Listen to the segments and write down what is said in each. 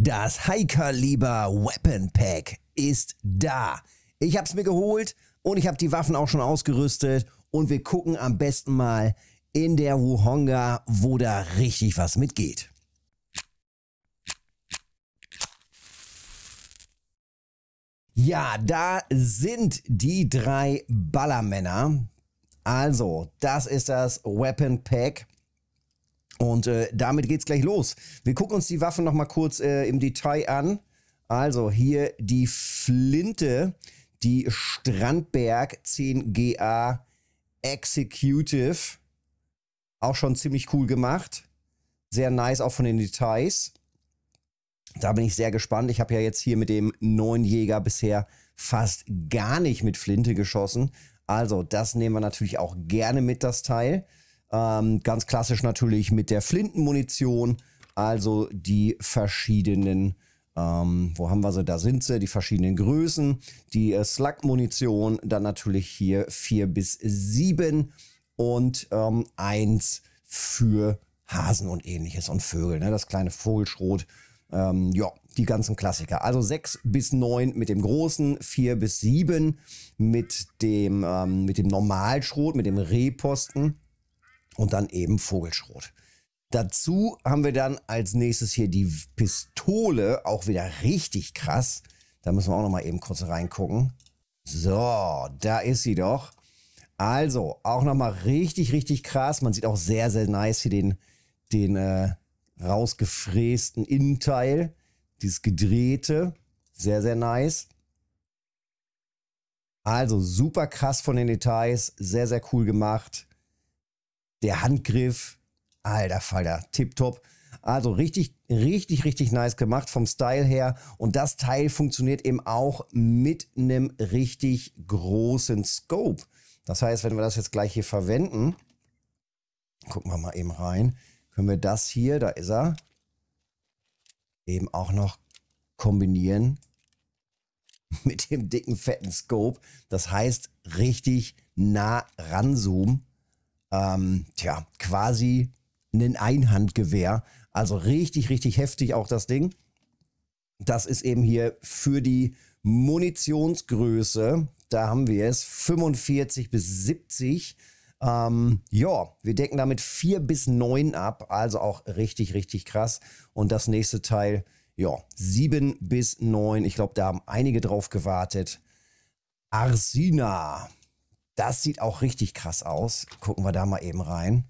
Das High-Kaliber Weapon Pack ist da. Ich habe es mir geholt und ich habe die Waffen auch schon ausgerüstet und wir gucken am besten mal in der Wuhonga, wo da richtig was mitgeht. Ja, da sind die drei Ballermänner. Also, das ist das Weapon Pack. Und äh, damit geht's gleich los. Wir gucken uns die Waffen nochmal kurz äh, im Detail an. Also hier die Flinte, die Strandberg 10GA Executive. Auch schon ziemlich cool gemacht. Sehr nice, auch von den Details. Da bin ich sehr gespannt. Ich habe ja jetzt hier mit dem neuen Jäger bisher fast gar nicht mit Flinte geschossen. Also, das nehmen wir natürlich auch gerne mit, das Teil. Ähm, ganz klassisch natürlich mit der Flintenmunition, also die verschiedenen, ähm, wo haben wir sie, da sind sie, die verschiedenen Größen, die äh, Slug-Munition, dann natürlich hier 4 bis 7 und 1 ähm, für Hasen und ähnliches und Vögel, ne? das kleine Vogelschrot. Ähm, ja, die ganzen Klassiker. Also 6 bis 9 mit dem großen, 4 bis 7 mit dem, ähm, mit dem Normalschrot, mit dem Rehposten und dann eben Vogelschrot. Dazu haben wir dann als nächstes hier die Pistole, auch wieder richtig krass. Da müssen wir auch nochmal eben kurz reingucken. So, da ist sie doch. Also, auch nochmal richtig, richtig krass. Man sieht auch sehr, sehr nice hier den, den äh, rausgefrästen Innenteil. Dieses gedrehte. Sehr, sehr nice. Also, super krass von den Details. Sehr, sehr cool gemacht der Handgriff, alter Falter, tipptopp. Also richtig, richtig, richtig nice gemacht vom Style her. Und das Teil funktioniert eben auch mit einem richtig großen Scope. Das heißt, wenn wir das jetzt gleich hier verwenden, gucken wir mal eben rein, können wir das hier, da ist er, eben auch noch kombinieren mit dem dicken, fetten Scope. Das heißt, richtig nah ranzoomen ähm, tja, quasi ein Einhandgewehr. Also richtig, richtig heftig auch das Ding. Das ist eben hier für die Munitionsgröße. Da haben wir es 45 bis 70. Ähm, ja, wir decken damit 4 bis 9 ab. Also auch richtig, richtig krass. Und das nächste Teil, ja, 7 bis 9. Ich glaube, da haben einige drauf gewartet. Arsina. Das sieht auch richtig krass aus. Gucken wir da mal eben rein.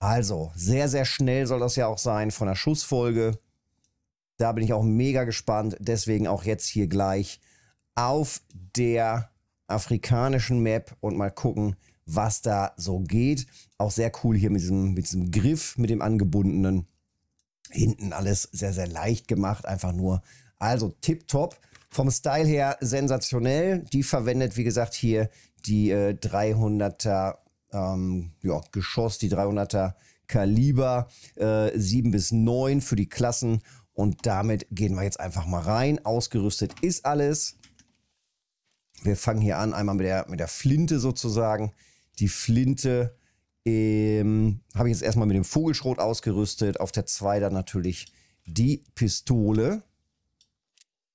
Also, sehr, sehr schnell soll das ja auch sein von der Schussfolge. Da bin ich auch mega gespannt. Deswegen auch jetzt hier gleich auf der afrikanischen Map und mal gucken, was da so geht. Auch sehr cool hier mit diesem, mit diesem Griff, mit dem angebundenen. Hinten alles sehr, sehr leicht gemacht, einfach nur. Also tipptopp. Vom Style her sensationell. Die verwendet, wie gesagt, hier die äh, 300er ähm, ja, Geschoss, die 300er Kaliber äh, 7 bis 9 für die Klassen. Und damit gehen wir jetzt einfach mal rein. Ausgerüstet ist alles. Wir fangen hier an, einmal mit der, mit der Flinte sozusagen. Die Flinte ähm, habe ich jetzt erstmal mit dem Vogelschrot ausgerüstet. Auf der 2 dann natürlich die Pistole.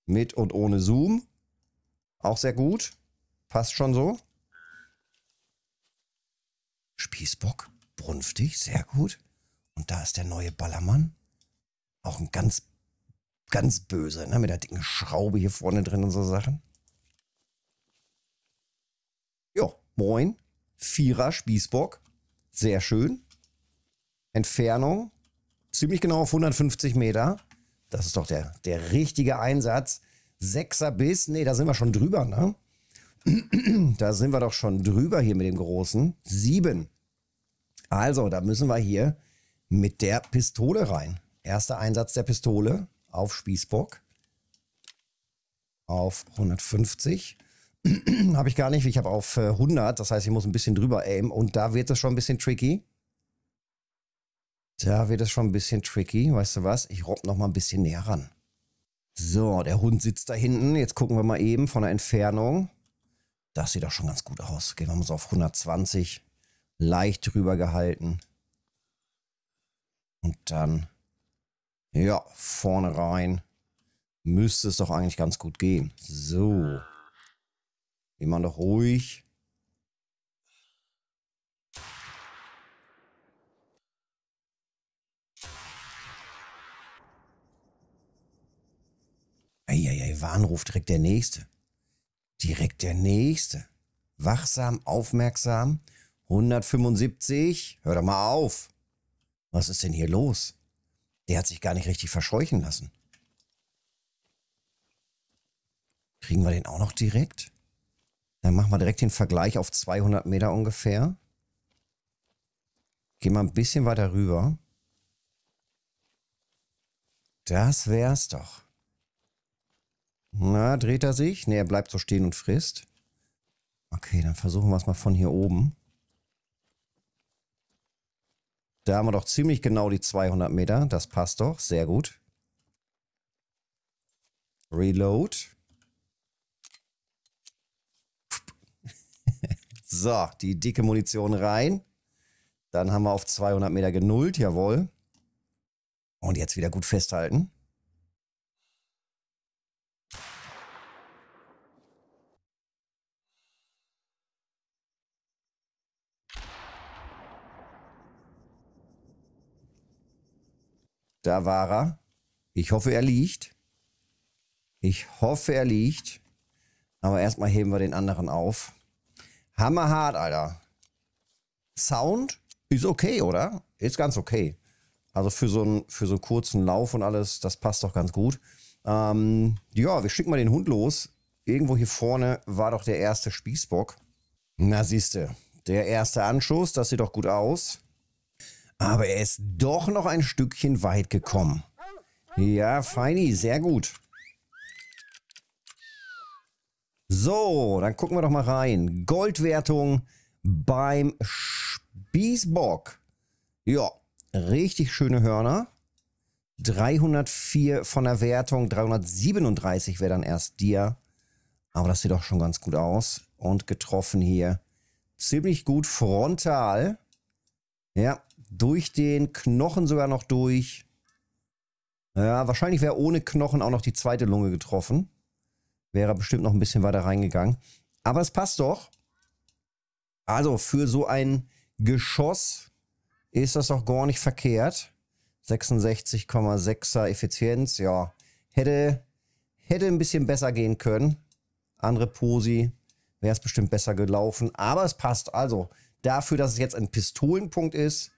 Mit und ohne Zoom. Auch sehr gut. Passt schon so. Spießbock, brunftig, sehr gut. Und da ist der neue Ballermann. Auch ein ganz, ganz böse, ne? Mit der dicken Schraube hier vorne drin und so Sachen. Jo, moin. Vierer Spießbock. Sehr schön. Entfernung. Ziemlich genau auf 150 Meter. Das ist doch der, der richtige Einsatz. Sechser Biss. Nee, da sind wir schon drüber, ne? da sind wir doch schon drüber hier mit dem Großen. Sieben. Also, da müssen wir hier mit der Pistole rein. Erster Einsatz der Pistole auf Spießbock. Auf 150. habe ich gar nicht. Ich habe auf 100. Äh, das heißt, ich muss ein bisschen drüber aimen. Und da wird es schon ein bisschen tricky. Da wird es schon ein bisschen tricky. Weißt du was? Ich robb noch mal ein bisschen näher ran. So, der Hund sitzt da hinten. Jetzt gucken wir mal eben von der Entfernung. Das sieht doch schon ganz gut aus. Gehen wir mal so auf 120 leicht drüber gehalten. Und dann, ja, vorne rein. Müsste es doch eigentlich ganz gut gehen. So. Immer noch ruhig. Eieiei, Warnruf direkt der nächste. Direkt der nächste. Wachsam, aufmerksam. 175? Hör doch mal auf. Was ist denn hier los? Der hat sich gar nicht richtig verscheuchen lassen. Kriegen wir den auch noch direkt? Dann machen wir direkt den Vergleich auf 200 Meter ungefähr. Gehen wir ein bisschen weiter rüber. Das wär's doch. Na, dreht er sich? Ne, er bleibt so stehen und frisst. Okay, dann versuchen wir es mal von hier oben. Da haben wir doch ziemlich genau die 200 Meter. Das passt doch. Sehr gut. Reload. so, die dicke Munition rein. Dann haben wir auf 200 Meter genullt. Jawohl. Und jetzt wieder gut festhalten. Da war er. Ich hoffe, er liegt. Ich hoffe, er liegt. Aber erstmal heben wir den anderen auf. Hammerhart, Alter. Sound ist okay, oder? Ist ganz okay. Also für so einen, für so einen kurzen Lauf und alles, das passt doch ganz gut. Ähm, ja, wir schicken mal den Hund los. Irgendwo hier vorne war doch der erste Spießbock. Na siehste, der erste Anschuss, das sieht doch gut aus. Aber er ist doch noch ein Stückchen weit gekommen. Ja, feini, sehr gut. So, dann gucken wir doch mal rein. Goldwertung beim Spießbock. Ja, richtig schöne Hörner. 304 von der Wertung, 337 wäre dann erst dir. Aber das sieht doch schon ganz gut aus. Und getroffen hier. Ziemlich gut frontal. Ja, durch den Knochen sogar noch durch. Ja, wahrscheinlich wäre ohne Knochen auch noch die zweite Lunge getroffen. Wäre bestimmt noch ein bisschen weiter reingegangen. Aber es passt doch. Also für so ein Geschoss ist das doch gar nicht verkehrt. 66,6er Effizienz, ja. Hätte, hätte ein bisschen besser gehen können. Andere Posi wäre es bestimmt besser gelaufen. Aber es passt. Also dafür, dass es jetzt ein Pistolenpunkt ist,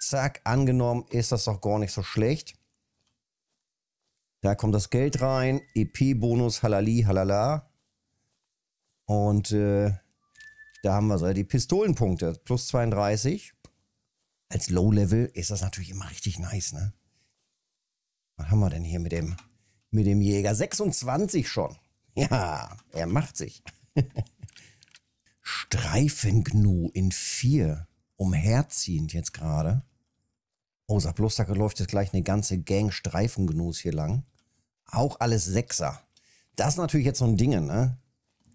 Zack, angenommen, ist das doch gar nicht so schlecht. Da kommt das Geld rein, EP-Bonus, halali, halala. Und äh, da haben wir so die Pistolenpunkte, plus 32. Als Low-Level ist das natürlich immer richtig nice, ne? Was haben wir denn hier mit dem, mit dem Jäger? 26 schon. Ja, er macht sich. Streifengnu in 4. Umherziehend jetzt gerade. Oh, sag bloß, da läuft jetzt gleich eine ganze Gang Streifengnus hier lang. Auch alles Sechser. Das ist natürlich jetzt so ein Ding, ne?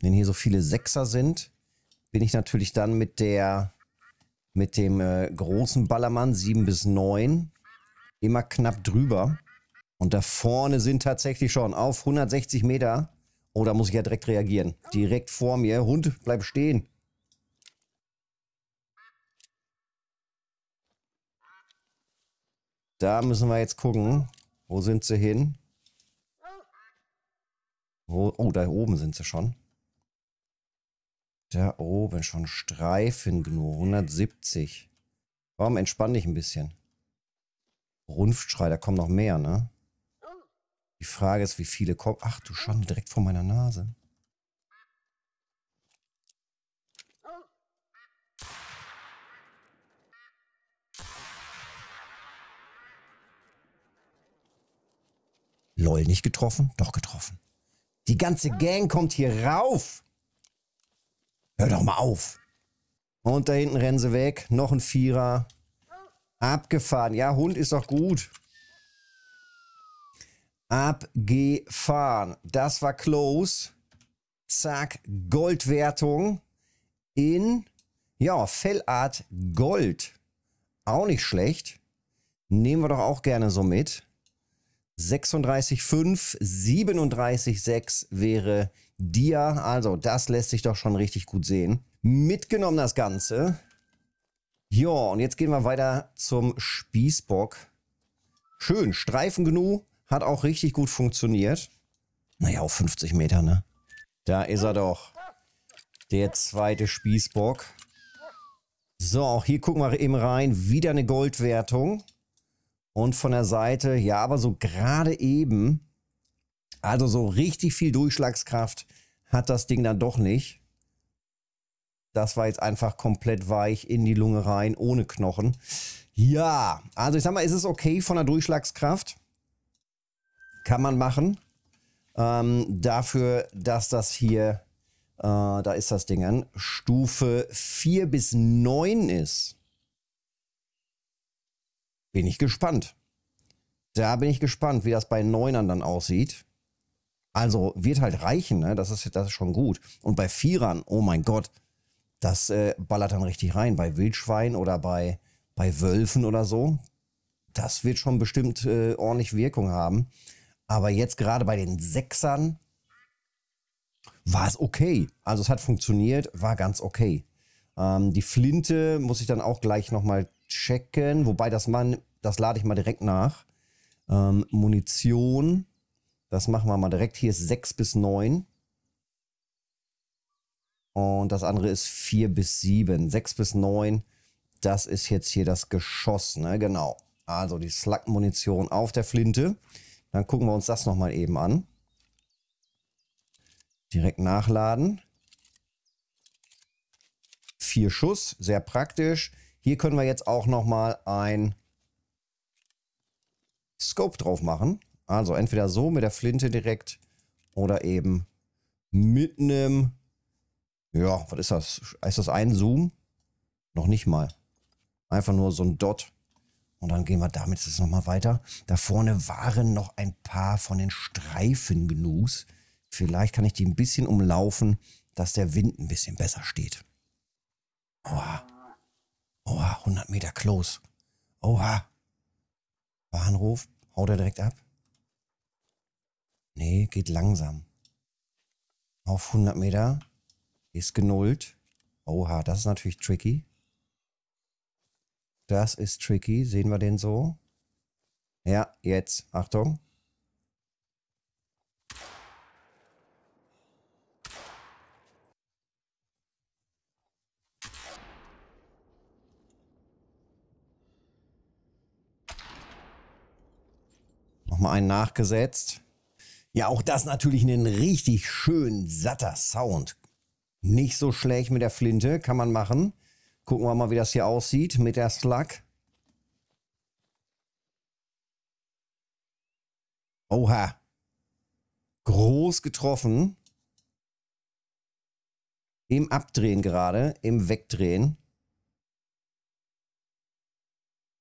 Wenn hier so viele Sechser sind, bin ich natürlich dann mit der, mit dem äh, großen Ballermann 7 bis 9 immer knapp drüber. Und da vorne sind tatsächlich schon auf 160 Meter. Oh, da muss ich ja direkt reagieren. Direkt vor mir. Hund, bleib stehen. Da müssen wir jetzt gucken. Wo sind sie hin? Wo, oh, da oben sind sie schon. Da oben schon Streifen genug. 170. Warum entspann dich ein bisschen? Rumpfschrei, da kommen noch mehr, ne? Die Frage ist, wie viele kommen. Ach du Schande, direkt vor meiner Nase. Lol, nicht getroffen, doch getroffen. Die ganze Gang kommt hier rauf. Hör doch mal auf. Und da hinten rennen sie weg. Noch ein Vierer. Abgefahren. Ja, Hund ist doch gut. Abgefahren. Das war close. Zack, Goldwertung in, ja, Fellart Gold. Auch nicht schlecht. Nehmen wir doch auch gerne so mit. 36,5, 37,6 wäre dir. Also das lässt sich doch schon richtig gut sehen. Mitgenommen das Ganze. Ja, und jetzt gehen wir weiter zum Spießbock. Schön, Streifen genug, hat auch richtig gut funktioniert. Naja, auf 50 Meter, ne? Da ist er doch. Der zweite Spießbock. So, auch hier gucken wir eben rein. Wieder eine Goldwertung. Und von der Seite, ja, aber so gerade eben, also so richtig viel Durchschlagskraft hat das Ding dann doch nicht. Das war jetzt einfach komplett weich in die Lunge rein, ohne Knochen. Ja, also ich sag mal, ist es okay von der Durchschlagskraft? Kann man machen. Ähm, dafür, dass das hier, äh, da ist das Ding an, Stufe 4 bis 9 ist bin ich gespannt. Da bin ich gespannt, wie das bei Neunern dann aussieht. Also wird halt reichen, ne? das, ist, das ist schon gut. Und bei Vierern, oh mein Gott, das äh, ballert dann richtig rein. Bei Wildschwein oder bei, bei Wölfen oder so. Das wird schon bestimmt äh, ordentlich Wirkung haben. Aber jetzt gerade bei den Sechsern war es okay. Also es hat funktioniert, war ganz okay. Ähm, die Flinte muss ich dann auch gleich nochmal checken, wobei das man, das lade ich mal direkt nach. Ähm, Munition, das machen wir mal direkt. Hier ist 6 bis 9. Und das andere ist 4 bis 7. 6 bis 9, das ist jetzt hier das Geschoss, ne? Genau. Also die Slug-Munition auf der Flinte. Dann gucken wir uns das nochmal eben an. Direkt nachladen. Vier Schuss, sehr praktisch. Hier können wir jetzt auch nochmal ein Scope drauf machen. Also entweder so mit der Flinte direkt oder eben mit einem, ja, was ist das? Ist das ein Zoom? Noch nicht mal. Einfach nur so ein Dot. Und dann gehen wir damit jetzt nochmal weiter. Da vorne waren noch ein paar von den Streifen genug. Vielleicht kann ich die ein bisschen umlaufen, dass der Wind ein bisschen besser steht. Oha. 100 Meter close. Oha. Warnruf, haut er direkt ab? Nee, geht langsam. Auf 100 Meter ist genullt. Oha, das ist natürlich tricky. Das ist tricky. Sehen wir den so? Ja, jetzt. Achtung. einen nachgesetzt. Ja, auch das natürlich ein richtig schön satter Sound. Nicht so schlecht mit der Flinte, kann man machen. Gucken wir mal, wie das hier aussieht mit der Slug. Oha. Groß getroffen. Im Abdrehen gerade, im Wegdrehen.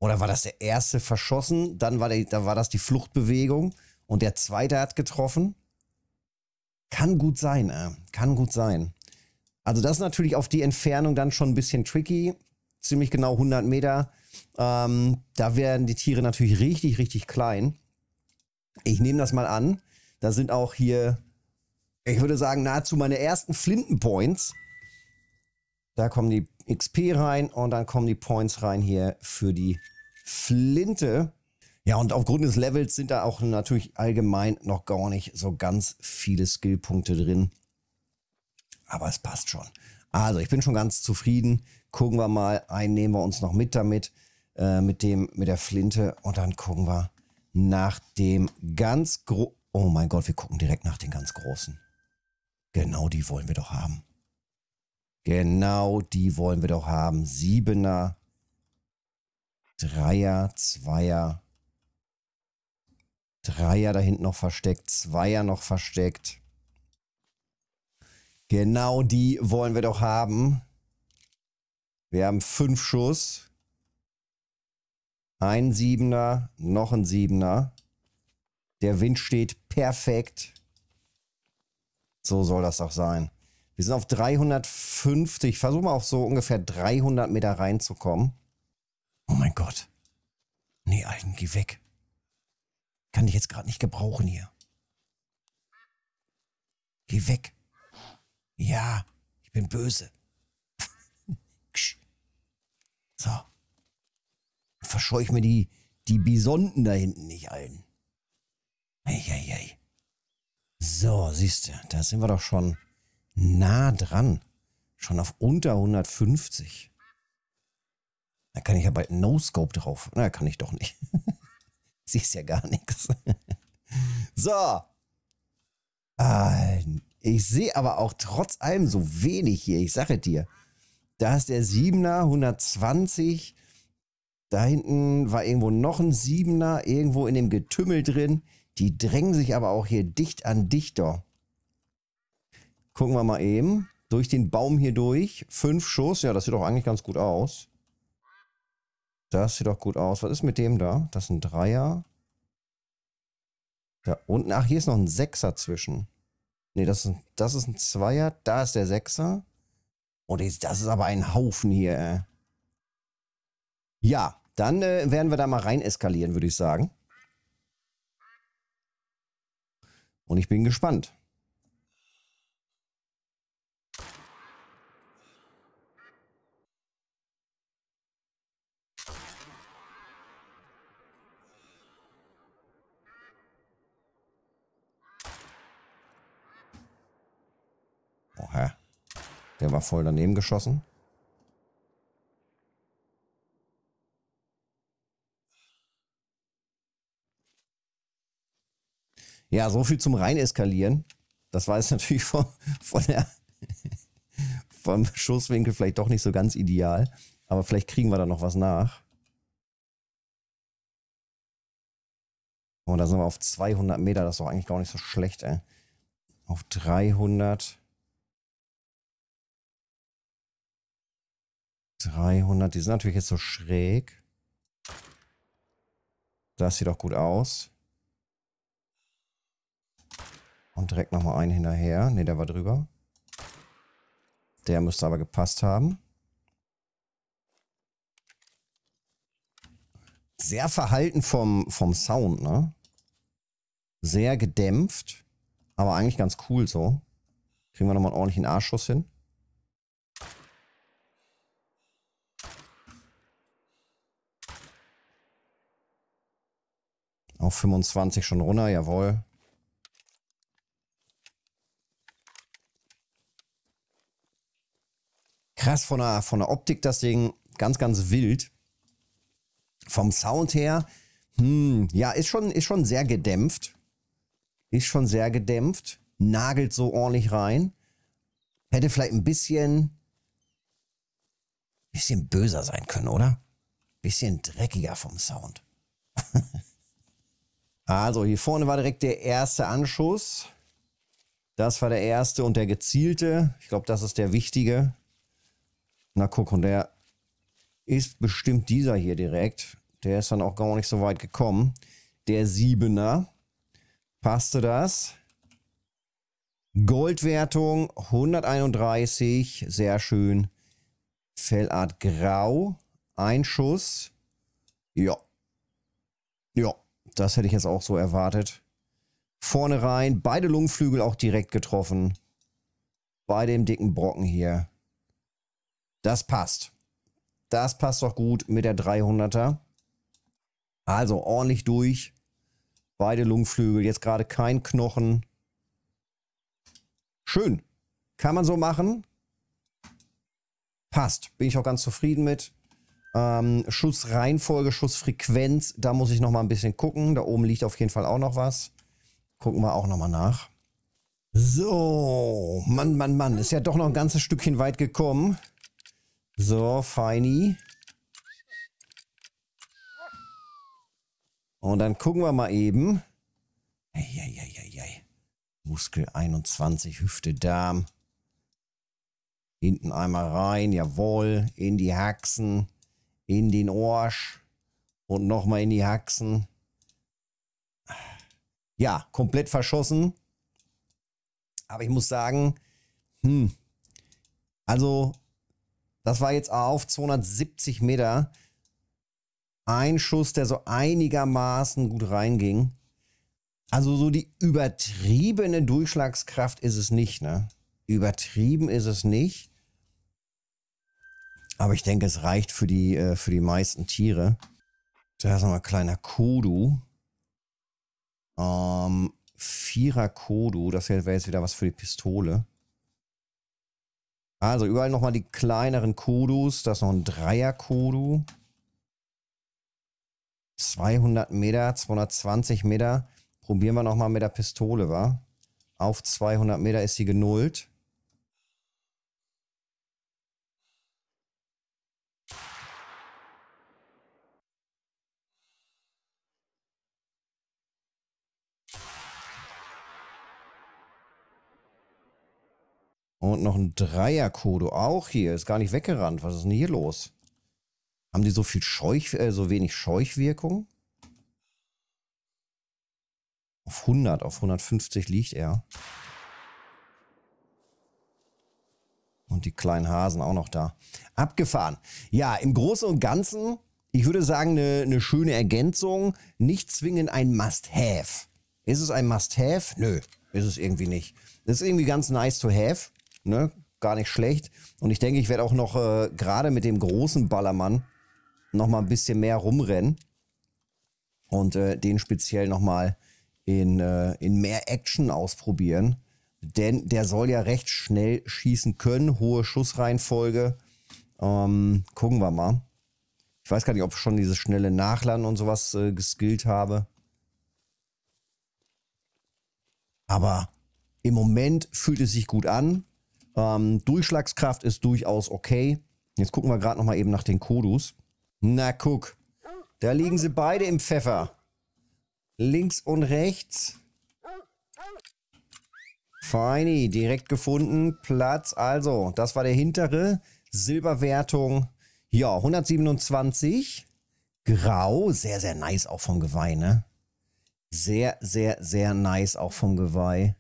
Oder war das der erste verschossen? Dann war, der, dann war das die Fluchtbewegung und der zweite hat getroffen. Kann gut sein, äh. kann gut sein. Also das ist natürlich auf die Entfernung dann schon ein bisschen tricky. Ziemlich genau 100 Meter. Ähm, da werden die Tiere natürlich richtig, richtig klein. Ich nehme das mal an. Da sind auch hier, ich würde sagen, nahezu meine ersten Flintenpoints. Da kommen die XP rein und dann kommen die Points rein hier für die Flinte. Ja, und aufgrund des Levels sind da auch natürlich allgemein noch gar nicht so ganz viele Skillpunkte drin. Aber es passt schon. Also, ich bin schon ganz zufrieden. Gucken wir mal, einen nehmen wir uns noch mit damit, äh, mit, dem, mit der Flinte. Und dann gucken wir nach dem ganz großen. Oh mein Gott, wir gucken direkt nach den ganz großen. Genau die wollen wir doch haben. Genau die wollen wir doch haben. Siebener Dreier, Zweier. Dreier da hinten noch versteckt, Zweier noch versteckt. Genau die wollen wir doch haben. Wir haben fünf Schuss. Ein Siebener, noch ein Siebener. Der Wind steht perfekt. So soll das doch sein. Wir sind auf 350. Ich versuche mal auf so ungefähr 300 Meter reinzukommen. Oh mein Gott. Nee, Alten, geh weg. Kann dich jetzt gerade nicht gebrauchen hier. Geh weg. Ja, ich bin böse. so. Verscheuch mir die, die Bisonten da hinten nicht allen. Eieiei. So, siehst du, da sind wir doch schon nah dran. Schon auf unter 150. Da kann ich ja bald No-Scope drauf. Na, kann ich doch nicht. Siehst ja gar nichts. So. Äh, ich sehe aber auch trotz allem so wenig hier. Ich sage dir. Da ist der 7er, 120. Da hinten war irgendwo noch ein 7er, irgendwo in dem Getümmel drin. Die drängen sich aber auch hier dicht an dichter. Gucken wir mal eben. Durch den Baum hier durch. Fünf Schuss. Ja, das sieht doch eigentlich ganz gut aus. Das sieht doch gut aus. Was ist mit dem da? Das ist ein Dreier. Da unten. Ach, hier ist noch ein Sechser zwischen. Ne, das ist, das ist ein Zweier. Da ist der Sechser. Und oh, das ist aber ein Haufen hier, ey. Ja, dann äh, werden wir da mal rein eskalieren, würde ich sagen. Und ich bin gespannt. war voll daneben geschossen. Ja, so viel zum Reineskalieren. Das war jetzt natürlich von, von der, vom Schusswinkel vielleicht doch nicht so ganz ideal. Aber vielleicht kriegen wir da noch was nach. Und oh, da sind wir auf 200 Meter. Das ist doch eigentlich gar nicht so schlecht, ey. Auf 300. 300. Die sind natürlich jetzt so schräg. Das sieht auch gut aus. Und direkt nochmal einen hinterher. Ne, der war drüber. Der müsste aber gepasst haben. Sehr verhalten vom, vom Sound, ne? Sehr gedämpft. Aber eigentlich ganz cool so. Kriegen wir nochmal einen ordentlichen Arschschuss hin. Auf 25 schon runter, jawohl. Krass von der, von der Optik das Ding, ganz, ganz wild. Vom Sound her, hm, ja, ist schon, ist schon sehr gedämpft. Ist schon sehr gedämpft. Nagelt so ordentlich rein. Hätte vielleicht ein bisschen, bisschen böser sein können, oder? Bisschen dreckiger vom Sound. Also hier vorne war direkt der erste Anschuss. Das war der erste und der gezielte. Ich glaube, das ist der wichtige. Na guck, und der ist bestimmt dieser hier direkt. Der ist dann auch gar nicht so weit gekommen. Der Siebener. Passte das? Goldwertung 131, sehr schön. Fellart Grau, ein Schuss. Ja, das hätte ich jetzt auch so erwartet. Vorne rein, beide Lungenflügel auch direkt getroffen. Bei dem dicken Brocken hier. Das passt. Das passt doch gut mit der 300er. Also ordentlich durch. Beide Lungenflügel, jetzt gerade kein Knochen. Schön. Kann man so machen. Passt. Bin ich auch ganz zufrieden mit. Ähm, Schussreihenfolge, Schussfrequenz, da muss ich nochmal ein bisschen gucken. Da oben liegt auf jeden Fall auch noch was. Gucken wir auch nochmal nach. So, Mann, Mann, Mann, ist ja doch noch ein ganzes Stückchen weit gekommen. So, feini. Und dann gucken wir mal eben. Eieieiei. Muskel 21, Hüfte, Darm. Hinten einmal rein, jawohl, in die Haxen in den Orsch und nochmal in die Haxen. Ja, komplett verschossen. Aber ich muss sagen, hm, also das war jetzt auf 270 Meter ein Schuss, der so einigermaßen gut reinging. Also so die übertriebene Durchschlagskraft ist es nicht, ne? Übertrieben ist es nicht. Aber ich denke, es reicht für die, äh, für die meisten Tiere. Da ist nochmal ein kleiner Kodu. Ähm, Vierer Kodu, das wäre jetzt wieder was für die Pistole. Also überall nochmal die kleineren Kodus. Da ist noch ein Dreier Kodu. 200 Meter, 220 Meter. Probieren wir nochmal mit der Pistole, wa? Auf 200 Meter ist sie genullt. Und noch ein Dreier-Kodo. Auch hier. Ist gar nicht weggerannt. Was ist denn hier los? Haben die so viel Scheuch, äh, so wenig Scheuchwirkung? Auf 100, auf 150 liegt er. Und die kleinen Hasen auch noch da. Abgefahren. Ja, im Großen und Ganzen, ich würde sagen, eine, eine schöne Ergänzung. Nicht zwingend ein Must-Have. Ist es ein Must-Have? Nö, ist es irgendwie nicht. Das ist irgendwie ganz nice to have ne, gar nicht schlecht. Und ich denke, ich werde auch noch äh, gerade mit dem großen Ballermann noch mal ein bisschen mehr rumrennen und äh, den speziell noch mal in, äh, in mehr Action ausprobieren. Denn der soll ja recht schnell schießen können, hohe Schussreihenfolge. Ähm, gucken wir mal. Ich weiß gar nicht, ob ich schon dieses schnelle Nachladen und sowas äh, geskillt habe. Aber im Moment fühlt es sich gut an. Ähm, Durchschlagskraft ist durchaus okay. Jetzt gucken wir gerade nochmal eben nach den Kodus. Na guck, da liegen sie beide im Pfeffer. Links und rechts. Feini, direkt gefunden. Platz, also, das war der hintere. Silberwertung, ja, 127. Grau, sehr, sehr nice auch vom Geweih, ne? Sehr, sehr, sehr nice auch vom Geweih.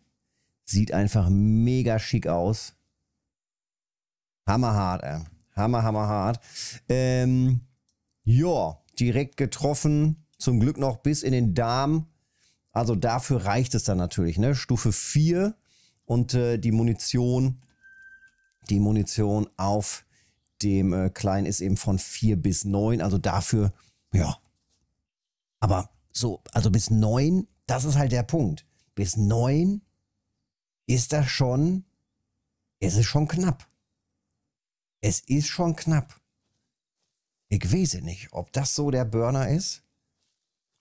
Sieht einfach mega schick aus. Hammerhart, ey. Hammer, hammerhart. Ähm, ja, direkt getroffen. Zum Glück noch bis in den Darm. Also dafür reicht es dann natürlich, ne? Stufe 4 und äh, die Munition, die Munition auf dem äh, Kleinen ist eben von 4 bis 9. Also dafür, ja. Aber so, also bis 9, das ist halt der Punkt. Bis 9 ist das schon, es ist schon knapp es ist schon knapp. Ich weiß nicht, ob das so der Burner ist.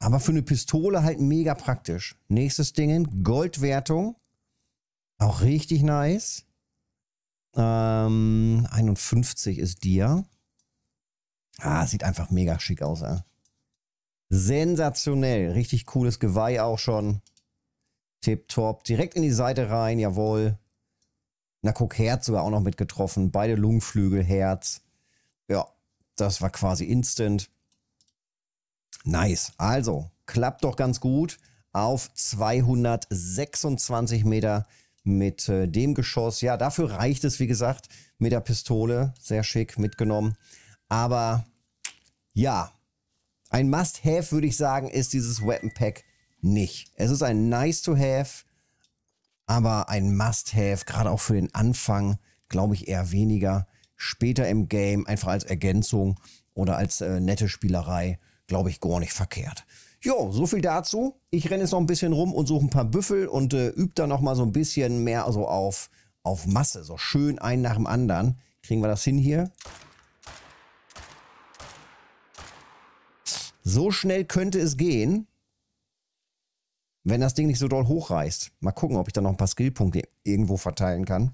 Aber für eine Pistole halt mega praktisch. Nächstes Ding, Goldwertung. Auch richtig nice. Ähm, 51 ist dir. Ah, sieht einfach mega schick aus. Äh. Sensationell. Richtig cooles Geweih auch schon. Tip top. Direkt in die Seite rein, jawohl. Na, guck, Herz sogar auch noch mitgetroffen. Beide Lungenflügel, Herz. Ja, das war quasi instant. Nice. Also, klappt doch ganz gut. Auf 226 Meter mit äh, dem Geschoss. Ja, dafür reicht es, wie gesagt, mit der Pistole. Sehr schick mitgenommen. Aber ja, ein Must-Have, würde ich sagen, ist dieses Weapon Pack nicht. Es ist ein Nice-to-Have aber ein Must-Have, gerade auch für den Anfang, glaube ich eher weniger. Später im Game, einfach als Ergänzung oder als äh, nette Spielerei, glaube ich, gar nicht verkehrt. Jo, so viel dazu. Ich renne jetzt noch ein bisschen rum und suche ein paar Büffel und äh, übe da nochmal so ein bisschen mehr so auf, auf Masse. So schön ein nach dem anderen. Kriegen wir das hin hier? So schnell könnte es gehen wenn das Ding nicht so doll hochreißt, mal gucken, ob ich da noch ein paar Skillpunkte irgendwo verteilen kann.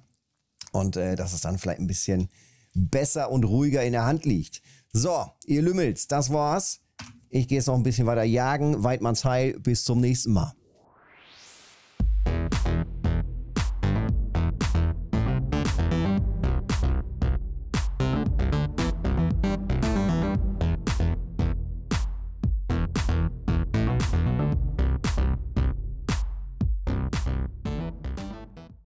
Und äh, dass es dann vielleicht ein bisschen besser und ruhiger in der Hand liegt. So, ihr Lümmels, das war's. Ich gehe jetzt noch ein bisschen weiter jagen. Weidmanns Heil, bis zum nächsten Mal.